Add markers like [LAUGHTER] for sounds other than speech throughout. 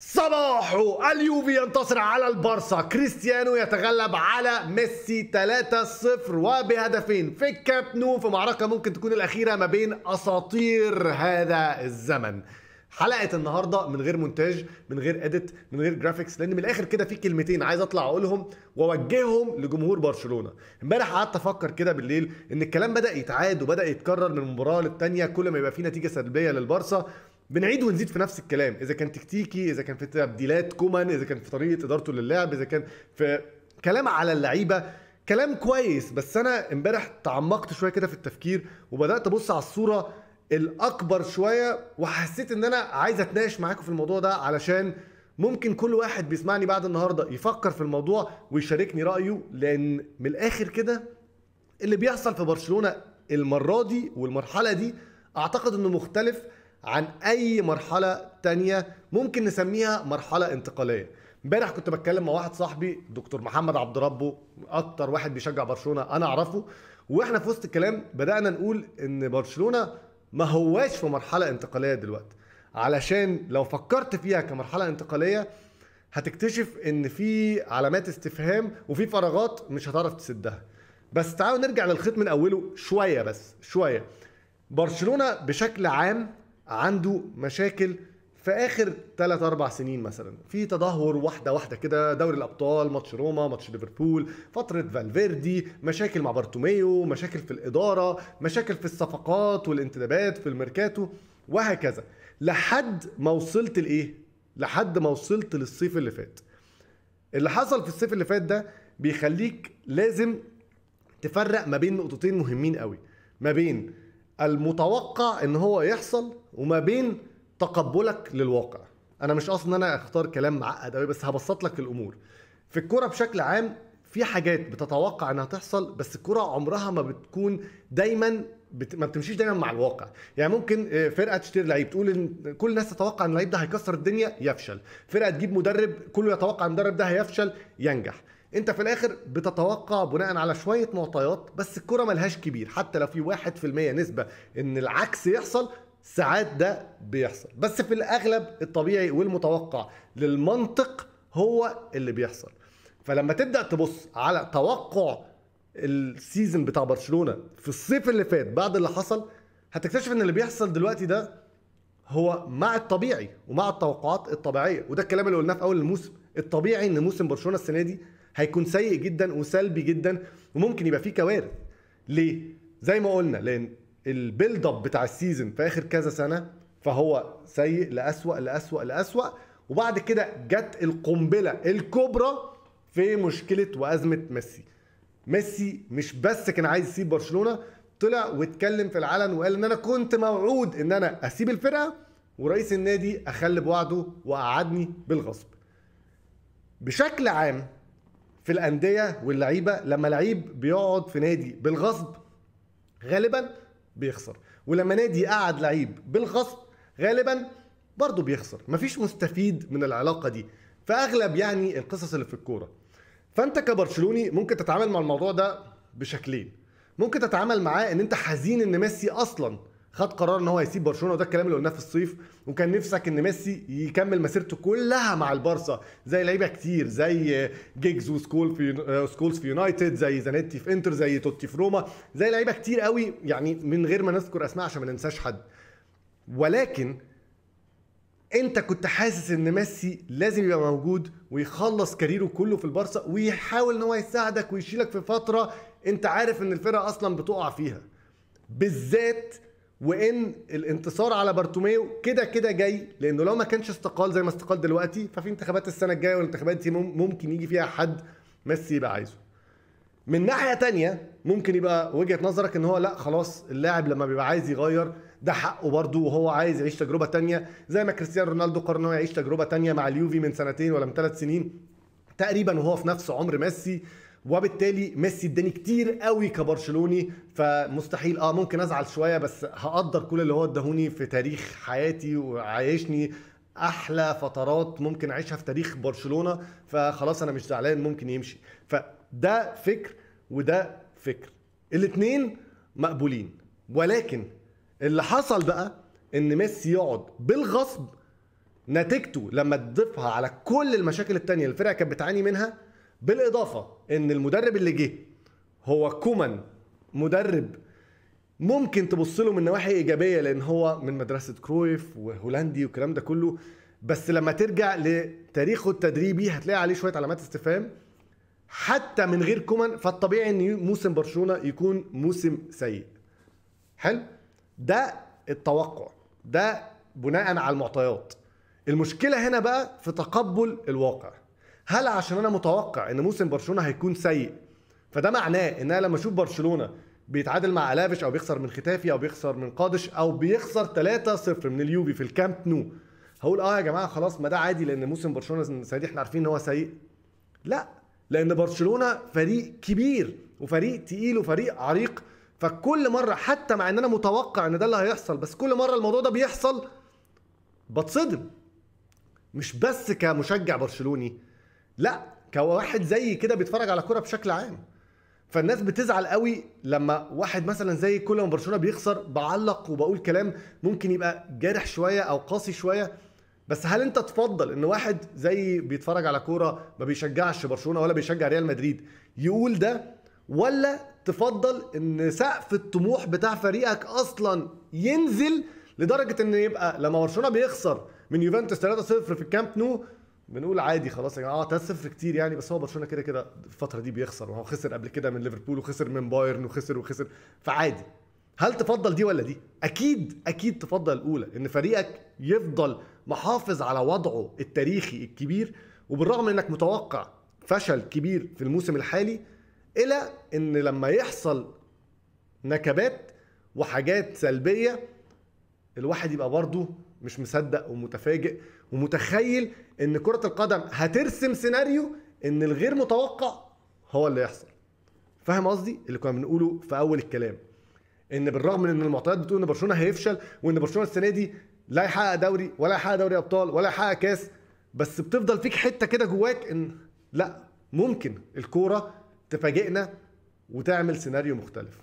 صباح اليوفي ينتصر على البارسا كريستيانو يتغلب على ميسي 3-0 وبهدفين في الكامب نو في معركه ممكن تكون الاخيره ما بين اساطير هذا الزمن حلقه النهارده من غير مونتاج من غير اديت من غير جرافيكس لان من الاخر كده في كلمتين عايز اطلع اقولهم واوجههم لجمهور برشلونه امبارح قعدت افكر كده بالليل ان الكلام بدا يتعاد وبدا يتكرر من مباراه للتانيه كل ما يبقى في نتيجه سلبيه للبارسا بنعيد ونزيد في نفس الكلام اذا كان تكتيكي اذا كان في تبديلات كومان اذا كان في طريقه ادارته للعب اذا كان في كلام على اللعيبه كلام كويس بس انا امبارح تعمقت شويه كده في التفكير وبدات ابص على الصوره الاكبر شويه وحسيت ان انا عايز اتناقش معاكم في الموضوع ده علشان ممكن كل واحد بيسمعني بعد النهارده يفكر في الموضوع ويشاركني رايه لان من الاخر كده اللي بيحصل في برشلونه المره دي والمرحله دي اعتقد انه مختلف عن اي مرحله تانية ممكن نسميها مرحله انتقاليه امبارح كنت بتكلم مع واحد صاحبي دكتور محمد عبد ربه اكتر واحد بيشجع برشلونه انا اعرفه واحنا في وسط الكلام بدانا نقول ان برشلونه ما هواش في مرحله انتقاليه دلوقتي علشان لو فكرت فيها كمرحله انتقاليه هتكتشف ان في علامات استفهام وفي فراغات مش هتعرف تسدها بس تعالوا نرجع للخيط من اوله شويه بس شويه برشلونه بشكل عام عنده مشاكل في اخر 3 4 سنين مثلا في تدهور واحده واحده كده دوري الابطال ماتش روما ماتش ليفربول فتره فالفيردي مشاكل مع بارتوميو مشاكل في الاداره مشاكل في الصفقات والانتدابات في الميركاتو وهكذا لحد ما وصلت لايه لحد ما وصلت للصيف اللي فات اللي حصل في الصيف اللي فات ده بيخليك لازم تفرق ما بين نقطتين مهمين قوي ما بين المتوقع ان هو يحصل وما بين تقبلك للواقع انا مش قصدي ان انا اختار كلام معقد قوي بس هبسط لك الامور في الكوره بشكل عام في حاجات بتتوقع انها تحصل بس الكوره عمرها ما بتكون دايما بت... ما بتمشيش دايما مع الواقع يعني ممكن آه، فرقه تشتري لعيب تقول ان كل الناس تتوقع ان اللعيب ده هيكسر الدنيا يفشل فرقه تجيب مدرب كله يتوقع ان المدرب ده هيفشل ينجح انت في الاخر بتتوقع بناء على شويه معطيات بس الكره ملهاش كبير حتى لو في 1% نسبه ان العكس يحصل ساعات ده بيحصل بس في الاغلب الطبيعي والمتوقع للمنطق هو اللي بيحصل فلما تبدا تبص على توقع السيزون بتاع برشلونه في الصيف اللي فات بعد اللي حصل هتكتشف ان اللي بيحصل دلوقتي ده هو مع الطبيعي ومع التوقعات الطبيعيه وده الكلام اللي قلناه في اول الموسم الطبيعي ان موسم برشلونه السنه دي هيكون سيء جدا وسلبي جدا وممكن يبقى فيه كوارث ليه زي ما قلنا لان البيلد اب بتاع السيزون في اخر كذا سنه فهو سيء لاسوا لاسوا لاسوا وبعد كده جت القنبله الكبرى في مشكله وازمه ميسي ميسي مش بس كان عايز يسيب برشلونه طلع واتكلم في العلن وقال ان انا كنت موعود ان انا اسيب الفرقه ورئيس النادي اخلي بوعده وقعدني بالغصب بشكل عام في الانديه واللعيبه لما لعيب بيقعد في نادي بالغصب غالبا بيخسر ولما نادي قعد لعيب بالغصب غالبا برضه بيخسر مفيش مستفيد من العلاقه دي فاغلب يعني القصص اللي في الكوره فانت كبرشلوني ممكن تتعامل مع الموضوع ده بشكلين ممكن تتعامل معاه ان انت حزين ان ميسي اصلا خد قرار ان هو يسيب برشلونه وده الكلام اللي قلناه في الصيف وكان نفسك ان ميسي يكمل مسيرته كلها مع البارسا زي لعيبه كتير زي جيجز وسكول في آه، سكولز في يونايتد زي زانيتي في انتر زي توتي في روما زي لعيبه كتير قوي يعني من غير ما نذكر اسماء عشان ما ننساش حد ولكن انت كنت حاسس ان ميسي لازم يبقى موجود ويخلص كاريره كله في البارسا ويحاول ان هو يساعدك ويشيلك في فتره انت عارف ان الفرقه اصلا بتقع فيها بالذات وان الانتصار على بارتوميو كده كده جاي لانه لو ما كانش استقال زي ما استقال دلوقتي ففي انتخابات السنه الجايه والانتخابات دي ممكن يجي فيها حد ميسي يبقى عايزه من ناحيه تانية ممكن يبقى وجهه نظرك ان هو لا خلاص اللاعب لما بيبقى عايز يغير ده حقه برضه وهو عايز يعيش تجربه تانية زي ما كريستيانو رونالدو قرر ان هو يعيش تجربه تانية مع اليوفي من سنتين ولا من ثلاث سنين تقريبا وهو في نفس عمر ميسي وبالتالي ميسي اداني كتير قوي كبرشلوني فمستحيل اه ممكن ازعل شويه بس هقدر كل اللي هو اداهوني في تاريخ حياتي وعايشني احلى فترات ممكن اعيشها في تاريخ برشلونه فخلاص انا مش زعلان ممكن يمشي فده فكر وده فكر الاثنين مقبولين ولكن اللي حصل بقى ان ميسي يقعد بالغصب نتيجته لما تضيفها على كل المشاكل التانية اللي الفرقه كانت بتعاني منها بالاضافه ان المدرب اللي جه هو كومان مدرب ممكن تبص له من نواحي ايجابيه لان هو من مدرسه كرويف وهولندي والكلام ده كله بس لما ترجع لتاريخه التدريبي هتلاقي عليه شويه علامات استفهام حتى من غير كومان فالطبيعي ان موسم برشلونه يكون موسم سيء حلو ده التوقع ده بناء على المعطيات المشكله هنا بقى في تقبل الواقع هل عشان انا متوقع ان موسم برشلونه هيكون سيء فده معناه ان انا لما اشوف برشلونه بيتعادل مع الافيش او بيخسر من ختافي او بيخسر من قادش او بيخسر 3-0 من اليوفي في الكامب نو هقول اه يا جماعه خلاص ما ده عادي لان موسم برشلونه السنه دي احنا عارفين ان هو سيء لا لان برشلونه فريق كبير وفريق تقيل وفريق عريق فكل مره حتى مع ان انا متوقع ان ده اللي هيحصل بس كل مره الموضوع ده بيحصل بتصدم مش بس كمشجع برشلوني لا كواحد زي كده بيتفرج على كرة بشكل عام فالناس بتزعل قوي لما واحد مثلا زي كل ما برشلونه بيخسر بعلق وبقول كلام ممكن يبقى جارح شويه او قاسي شويه بس هل انت تفضل ان واحد زي بيتفرج على كوره ما بيشجعش برشلونه ولا بيشجع ريال مدريد يقول ده ولا تفضل ان سقف الطموح بتاع فريقك اصلا ينزل لدرجه ان يبقى لما برشلونه بيخسر من يوفنتوس 3-0 في الكامب نو بنقول عادي خلاص يا يعني جماعه اه 3-0 كتير يعني بس هو برشلونه كده كده الفتره دي بيخسر وهو خسر قبل كده من ليفربول وخسر من بايرن وخسر وخسر فعادي هل تفضل دي ولا دي؟ اكيد اكيد تفضل الاولى ان فريقك يفضل محافظ على وضعه التاريخي الكبير وبالرغم انك متوقع فشل كبير في الموسم الحالي الى ان لما يحصل نكبات وحاجات سلبيه الواحد يبقى برضه مش مصدق ومتفاجئ ومتخيل ان كره القدم هترسم سيناريو ان الغير متوقع هو اللي يحصل فاهم قصدي اللي كنا بنقوله في اول الكلام ان بالرغم من ان المعطيات بتقول ان برشلونه هيفشل وان برشلونه السنه دي لا يحقق دوري ولا يحقق دوري ابطال ولا يحقق كاس بس بتفضل فيك حته كده جواك ان لا ممكن الكوره تفاجئنا وتعمل سيناريو مختلف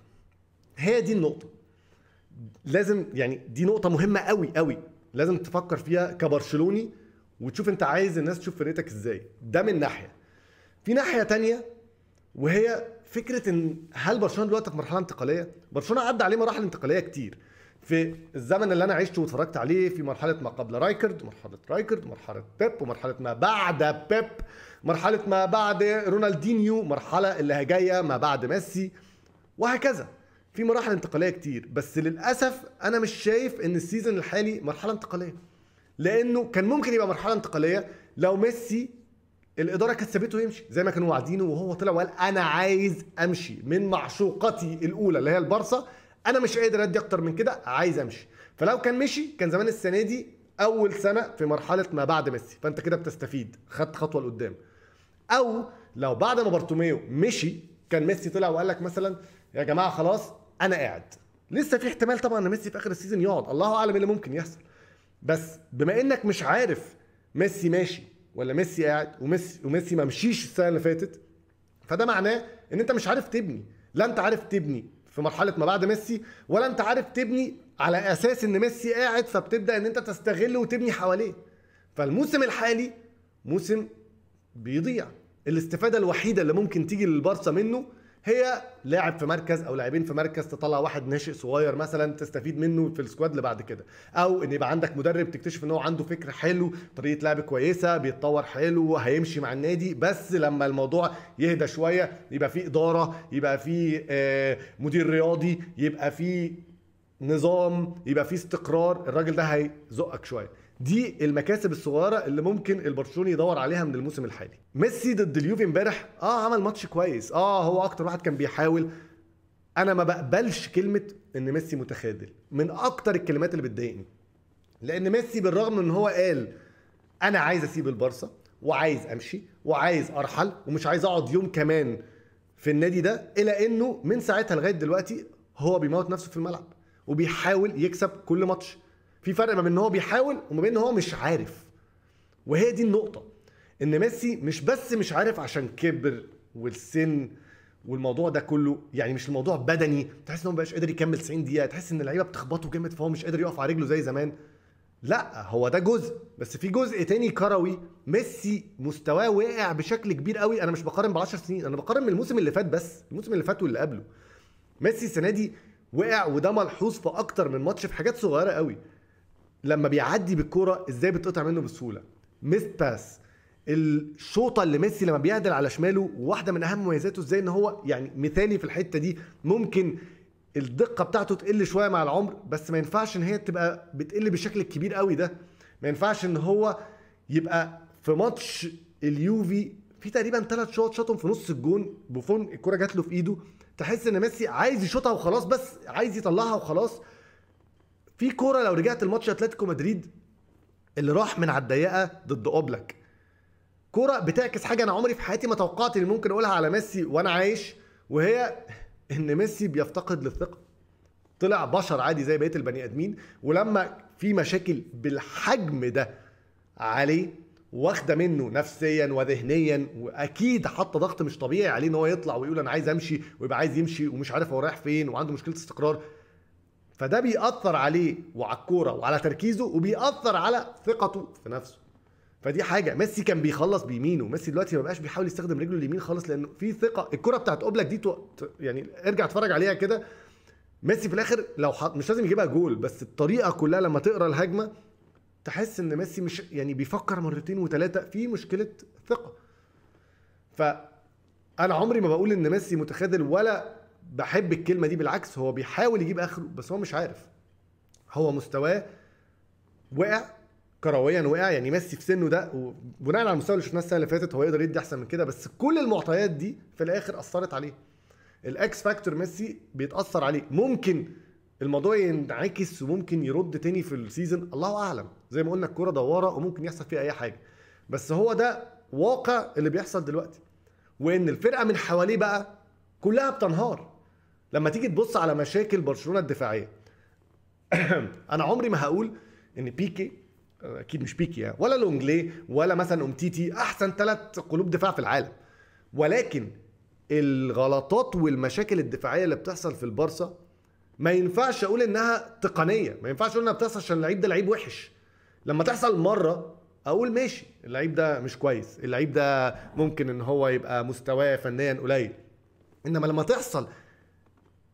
هي دي النقطه لازم يعني دي نقطه مهمه قوي قوي لازم تفكر فيها كبرشلوني وتشوف انت عايز الناس تشوف فرقتك ازاي ده من ناحيه في ناحيه تانية وهي فكره ان هل برشلونه دلوقتي في مرحله انتقاليه برشلونه عدى عليه مراحل انتقاليه كتير في الزمن اللي انا عشته واتفرجت عليه في مرحله ما قبل رايكرد مرحله رايكرد مرحله بيب ومرحله ما بعد بيب مرحله ما بعد رونالدينيو مرحله اللي جايه ما بعد ميسي وهكذا في مراحل انتقاليه كتير بس للاسف انا مش شايف ان السيزون الحالي مرحله انتقاليه لانه كان ممكن يبقى مرحله انتقاليه لو ميسي الاداره كانت سابته يمشي زي ما كانوا واعدينه وهو طلع وقال انا عايز امشي من معشوقتي الاولى اللي هي البارسا انا مش قادر ادي اكتر من كده عايز امشي فلو كان مشي كان زمان السنه دي اول سنه في مرحله ما بعد ميسي فانت كده بتستفيد خدت خطوه لقدام او لو بعد ما بارتوميو مشي كان ميسي طلع وقال لك مثلا يا جماعه خلاص انا قاعد لسه في احتمال طبعا ان ميسي في اخر السيزون يقعد الله اعلم اللي ممكن يحصل بس بما انك مش عارف ميسي ماشي ولا ميسي قاعد وميسي وميسي ما مشيش السنه اللي فاتت فده معناه ان انت مش عارف تبني لا انت عارف تبني في مرحله ما بعد ميسي ولا انت عارف تبني على اساس ان ميسي قاعد فبتبدا ان انت تستغل وتبني حواليه فالموسم الحالي موسم بيضيع الاستفاده الوحيده اللي ممكن تيجي للبارسا منه هي لاعب في مركز او لاعبين في مركز تطلع واحد ناشئ صغير مثلا تستفيد منه في السكواد اللي بعد كده او ان يبقى عندك مدرب تكتشف ان هو عنده فكر حلو طريقه لعب كويسه بيتطور حلو هيمشي مع النادي بس لما الموضوع يهدى شويه يبقى في اداره يبقى في آه، مدير رياضي يبقى في نظام يبقى فيه استقرار الراجل ده هيزقك شويه دي المكاسب الصغيره اللي ممكن البرشلوني يدور عليها من الموسم الحالي ميسي ضد اليوفي امبارح اه عمل ماتش كويس اه هو اكتر واحد كان بيحاول انا ما بقبلش كلمه ان ميسي متخاذل من اكتر الكلمات اللي بتضايقني لان ميسي بالرغم ان هو قال انا عايز اسيب البارسا وعايز امشي وعايز ارحل ومش عايز اقعد يوم كمان في النادي ده الا انه من ساعتها لغايه دلوقتي هو بيموت نفسه في الملعب وبيحاول يكسب كل ماتش في فرق ما بين ان هو بيحاول وما بين ان هو مش عارف وهي دي النقطه ان ميسي مش بس مش عارف عشان كبر والسن والموضوع ده كله يعني مش الموضوع بدني تحس ان هو مبقاش قادر يكمل 90 دقيقه تحس ان اللعيبه بتخبطه جامد فهو مش قادر يقف على رجله زي زمان لا هو ده جزء بس في جزء تاني كروي ميسي مستواه واقع بشكل كبير قوي انا مش بقارن ب 10 سنين انا بقارن من الموسم اللي فات بس الموسم اللي فات واللي قبله ميسي السنه دي وقع وده ملحوظ في اكتر من ماتش في حاجات صغيره قوي لما بيعدي بالكوره ازاي بتقطع منه بسهوله ميست باس الشوطه اللي ميسي لما بيعدل على شماله واحده من اهم مميزاته ازاي ان هو يعني مثالي في الحته دي ممكن الدقه بتاعته تقل شويه مع العمر بس ما ينفعش ان هي تبقى بتقل بالشكل الكبير قوي ده ما ينفعش ان هو يبقى في ماتش اليوفي في تقريبا ثلاث شوط شاطهم في نص الجون بوفون الكره جات له في ايده تحس ان ميسي عايز يشوطها وخلاص بس عايز يطلعها وخلاص في كوره لو رجعت الماتش اتلتيكو مدريد اللي راح من على الضيقه ضد اوبلك كوره بتعكس حاجه انا عمري في حياتي ما توقعت ان ممكن اقولها على ميسي وانا عايش وهي ان ميسي بيفتقد للثقه طلع بشر عادي زي بقيه البني ادمين ولما في مشاكل بالحجم ده عليه واخده منه نفسيا وذهنيا واكيد حط ضغط مش طبيعي عليه ان هو يطلع ويقول انا عايز امشي ويبقى عايز يمشي ومش عارف هو رايح فين وعنده مشكله استقرار فده بيأثر عليه وعلى الكوره وعلى تركيزه وبيأثر على ثقته في نفسه فدي حاجه ميسي كان بيخلص بيمينه ميسي دلوقتي ما بقاش بيحاول يستخدم رجله اليمين خالص لانه في ثقه الكره بتاعت اوبلاك دي تو... يعني ارجع اتفرج عليها كده ميسي في الاخر لو حط مش لازم يجيبها جول بس الطريقه كلها لما تقرا الهجمه تحس ان ميسي مش يعني بيفكر مرتين وثلاثه في مشكله ثقه ف انا عمري ما بقول ان ميسي متخاذل ولا بحب الكلمه دي بالعكس هو بيحاول يجيب اخره بس هو مش عارف هو مستواه وقع كرويا وقع يعني ميسي في سنه ده وبناء على المستوى اللي شفناه السنه اللي فاتت هو يقدر يدي احسن من كده بس كل المعطيات دي في الاخر اثرت عليه الاكس فاكتور ميسي بيتاثر عليه ممكن الموضوع ينعكس وممكن يرد تاني في السيزون الله اعلم زي ما قلنا الكوره دواره وممكن يحصل فيها اي حاجه بس هو ده واقع اللي بيحصل دلوقتي وان الفرقه من حواليه بقى كلها بتنهار لما تيجي تبص على مشاكل برشلونه الدفاعيه [CLEARS THROAT] انا عمري ما هقول ان بيكي اكيد مش بيكي يعني ولا لونجلي ولا مثلا امتيتي احسن ثلاث قلوب دفاع في العالم ولكن الغلطات والمشاكل الدفاعيه اللي بتحصل في البارسا ما ينفعش اقول انها تقنيه ما ينفعش اقول انها بتحصل عشان اللعيب ده لعيب وحش لما تحصل مره اقول ماشي اللعيب ده مش كويس اللعيب ده ممكن ان هو يبقى مستواه فنيا قليل انما لما تحصل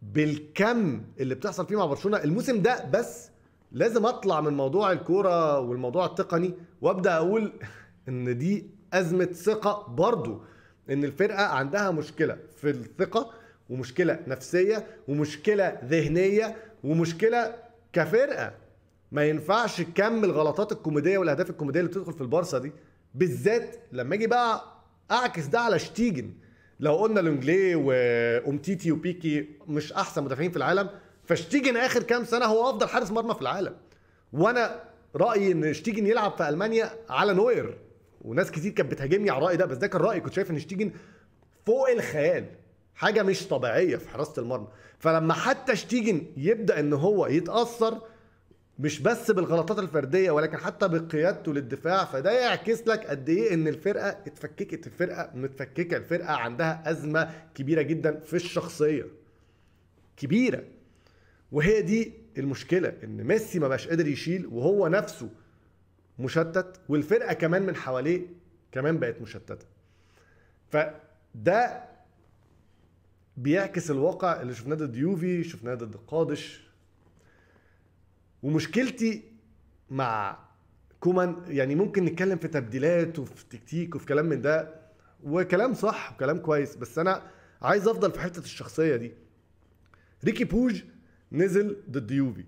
بالكم اللي بتحصل فيه مع برشلونه الموسم ده بس لازم اطلع من موضوع الكوره والموضوع التقني وابدا اقول ان دي ازمه ثقه برضو ان الفرقه عندها مشكله في الثقه ومشكله نفسيه ومشكله ذهنيه ومشكله كفرقه ما ينفعش تكمل غلطات الكوميديه والاهداف الكوميديه اللي بتدخل في البارسا دي بالذات لما اجي بقى اعكس ده على شتيجن لو قلنا لونجلي وامتيتي وبيكي مش احسن مدافعين في العالم فشتيجن اخر كام سنه هو افضل حارس مرمى في العالم وانا رايي ان شتيجن يلعب في المانيا على نوير وناس كتير كانت بتهاجمني على الراي ده بس ده كان رايي كنت شايف ان شتيجن فوق الخيال حاجه مش طبيعيه في حراسه المرمى فلما حتى شتيجن يبدا ان هو يتاثر مش بس بالغلطات الفرديه ولكن حتى بقيادته للدفاع فده يعكس لك قد ايه ان الفرقه اتفككت الفرقه متفككه الفرقه عندها ازمه كبيره جدا في الشخصيه كبيره وهي دي المشكله ان ميسي ما بقاش قادر يشيل وهو نفسه مشتت والفرقه كمان من حواليه كمان بقت مشتته فده بيعكس الواقع اللي شفناه ضد يوفي شفناه ضد قادش ومشكلتي مع كومان يعني ممكن نتكلم في تبديلات وفي تكتيك وفي كلام من ده وكلام صح وكلام كويس بس انا عايز افضل في حته الشخصيه دي ريكي بوج نزل ضد يوفي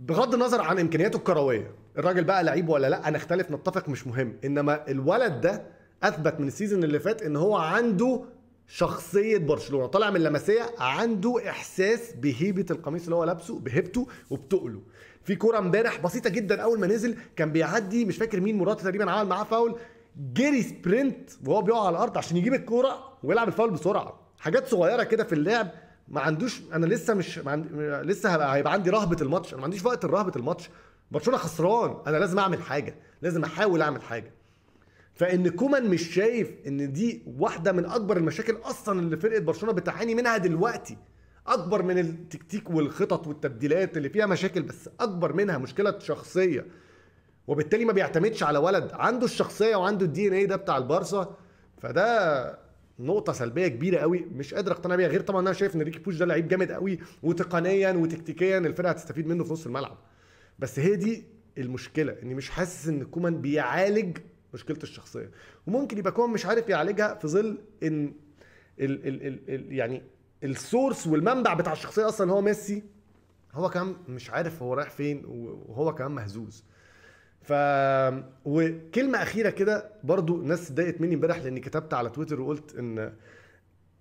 بغض النظر عن امكانياته الكرويه الراجل بقى لعيب ولا لا اختلف نتفق مش مهم انما الولد ده اثبت من السيزون اللي فات ان هو عنده شخصية برشلونة طالع من لمسية عنده إحساس بهيبة القميص اللي هو لابسه بهيبته وبتقله في كورة امبارح بسيطة جدا أول ما نزل كان بيعدي مش فاكر مين مراته تقريبا عمل معاه فاول جري سبرنت وهو بيقع على الأرض عشان يجيب الكورة ويلعب الفاول بسرعة حاجات صغيرة كده في اللعب ما عندوش انا لسه مش ما عند... لسه هبقى... هيبقى عندي رهبه الماتش انا ما عنديش وقت لرهبه الماتش برشلونه خسران انا لازم اعمل حاجه لازم احاول اعمل حاجه فان كومان مش شايف ان دي واحده من اكبر المشاكل اصلا اللي فرقه برشلونه بتعاني منها دلوقتي اكبر من التكتيك والخطط والتبديلات اللي فيها مشاكل بس اكبر منها مشكله شخصيه وبالتالي ما بيعتمدش على ولد عنده الشخصيه وعنده الدي ان اي ده بتاع البارسا فده نقطة سلبية كبيرة قوي مش قادر اقتنع بيها غير طبعا انا شايف ان ريكي بوش ده لعيب جامد قوي وتقنيا وتكتيكيا الفرقة هتستفيد منه في نص الملعب بس هي دي المشكلة اني مش حاسس ان كومان بيعالج مشكلته الشخصيه وممكن يبقى كون مش عارف يعالجها في ظل ان ال ال ال الـ يعني السورس والمنبع بتاع الشخصيه اصلا هو ميسي هو كمان مش عارف هو رايح فين وهو كمان مهزوز ف وكلمه اخيره كده برضو ناس اتضايقت مني امبارح لاني كتبت على تويتر وقلت ان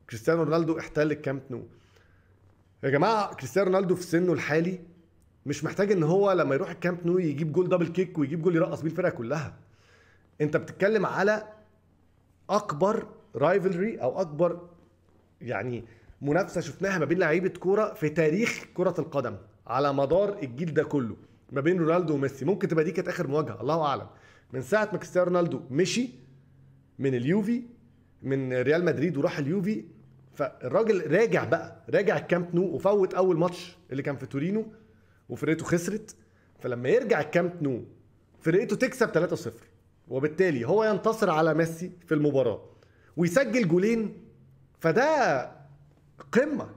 كريستيانو رونالدو احتل الكامب نو يا جماعه كريستيانو رونالدو في سنه الحالي مش محتاج ان هو لما يروح الكامب نو يجيب جول دبل كيك ويجيب جول يرقص بيه الفرقه كلها انت بتتكلم على اكبر رايفلري او اكبر يعني منافسه شفناها ما بين لعيبه كوره في تاريخ كره القدم على مدار الجيل ده كله ما بين رونالدو وميسي ممكن تبقى دي كانت اخر مواجهه الله اعلم من ساعه ما كريستيانو رونالدو مشي من اليوفي من ريال مدريد وراح اليوفي فالراجل راجع بقى راجع الكامب نو وفوت اول ماتش اللي كان في تورينو وفرقته خسرت فلما يرجع الكامب نو فرقته تكسب 3-0 وبالتالي هو ينتصر على ميسي في المباراه ويسجل جولين فده قمه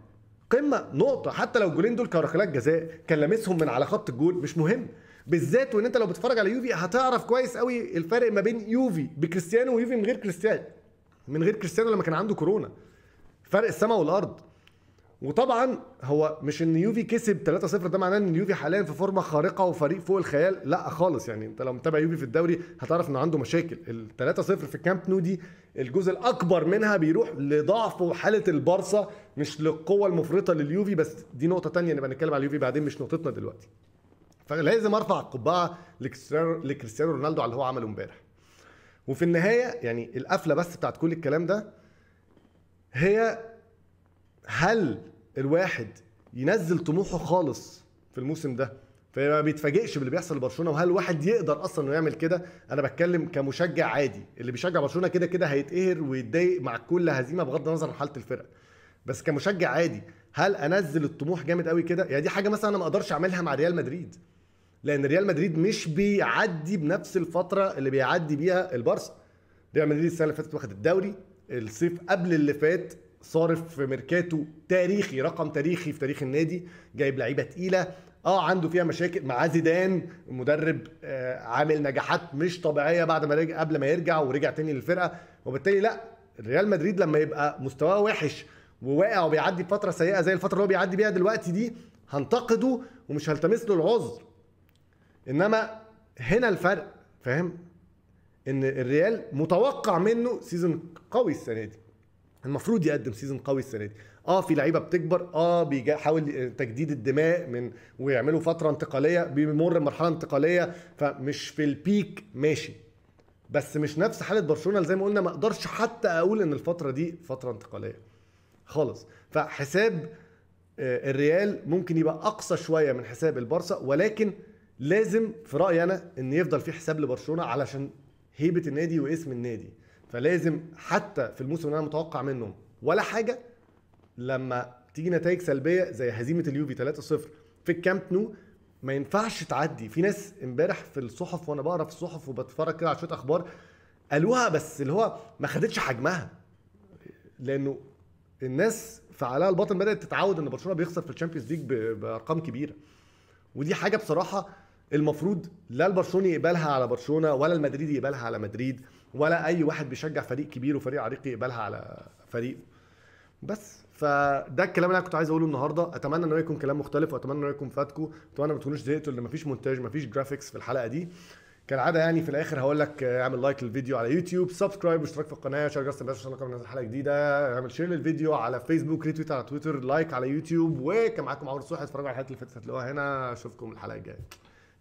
قمه نقطه حتى لو الجولين دول كانوا ركلات جزاء كان لامسهم من على خط الجول مش مهم بالذات وان انت لو بتتفرج على يوفي هتعرف كويس قوي الفرق ما بين يوفي بكريستيانو ويوفي من غير كريستيانو من غير كريستيانو لما كان عنده كورونا فرق السماء والارض وطبعا هو مش ان يوفي كسب 3-0 ده معناه ان يوفي حاليا في فورمه خارقه وفريق فوق الخيال لا خالص يعني انت لو متابع يوفي في الدوري هتعرف انه عنده مشاكل ال 3-0 في الكامب نو دي الجزء الاكبر منها بيروح لضعف وحاله البارسا مش للقوه المفرطه لليوفي بس دي نقطه تانية نبقى نتكلم على اليوفي بعدين مش نقطتنا دلوقتي فلازم ارفع القبعه لكريستيانو رونالدو على اللي هو عمله امبارح وفي النهايه يعني القفله بس بتاعت كل الكلام ده هي هل الواحد ينزل طموحه خالص في الموسم ده فما بيتفاجئش باللي بيحصل لبرشلونه وهل الواحد يقدر اصلا انه يعمل كده انا بتكلم كمشجع عادي اللي بيشجع برشلونه كده كده هيتقهر ويتضايق مع كل هزيمه بغض النظر عن حاله الفرقه بس كمشجع عادي هل انزل الطموح جامد قوي كده يعني دي حاجه مثلا انا ما اقدرش اعملها مع ريال مدريد لان ريال مدريد مش بيعدي بنفس الفتره اللي بيعدي بيها البارسا ريال مدريد السنه اللي فاتت واخد الدوري الصيف قبل اللي فات صارف في ميركاتو تاريخي رقم تاريخي في تاريخ النادي جايب لعيبه تقيله اه عنده فيها مشاكل مع زيدان مدرب آه عامل نجاحات مش طبيعيه بعد ما رجع قبل ما يرجع ورجع تاني للفرقه وبالتالي لا ريال مدريد لما يبقى مستواه وحش وواقع وبيعدي فتره سيئه زي الفتره اللي هو بيعدي بيها دلوقتي دي هنتقده ومش هلتمس له العذر انما هنا الفرق فاهم ان الريال متوقع منه سيزون قوي السنه دي المفروض يقدم سيزون قوي السنه دي اه في لعيبه بتكبر اه بيحاول آه، تجديد الدماء من ويعملوا فتره انتقاليه بيمر مرحله انتقاليه فمش في البيك ماشي بس مش نفس حاله برشلونه زي ما قلنا ما اقدرش حتى اقول ان الفتره دي فتره انتقاليه خالص فحساب آه، الريال ممكن يبقى اقصى شويه من حساب البارسا ولكن لازم في رايي انا ان يفضل في حساب لبرشلونه علشان هيبه النادي واسم النادي فلازم حتى في الموسم اللي انا متوقع منهم ولا حاجه لما تيجي نتائج سلبيه زي هزيمه اليوفي 3-0 في الكامب نو ما ينفعش تعدي في ناس امبارح في الصحف وانا بقرا في الصحف وبتفرج كده على شويه اخبار قالوها بس اللي هو ما خدتش حجمها لانه الناس في علاء الباطن بدات تتعود ان برشلونه بيخسر في الشامبيونز ليج بارقام كبيره ودي حاجه بصراحه المفروض لا البرشلوني يقبلها على برشلونه ولا المدريدي يقبلها على مدريد ولا اي واحد بيشجع فريق كبير وفريق عريق يقبلها على فريقه بس فده الكلام اللي انا كنت عايز اقوله النهارده اتمنى ان يكون كلام مختلف واتمنى ان يكون فاتكم اتمنى ما تكونوش زهقتوا لان مفيش مونتاج مفيش جرافيكس في الحلقه دي كالعاده يعني في الاخر هقول لك اعمل لايك للفيديو على يوتيوب سبسكرايب واشتراك في القناه شارك جرس البلاش عشان ننزل حلقه جديده اعمل شير للفيديو على فيسبوك ريتويت على تويتر لايك على يوتيوب وكان معاكم عمرو صبحي اتفرجوا على الحلقات اللي فاتت هتلاقوها هنا اشوفكم الحلقه الجايه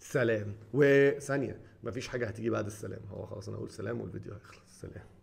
سلام وثانيه مفيش حاجه هتيجي بعد السلام هو خلاص انا اقول سلام والفيديو هيخلص سلام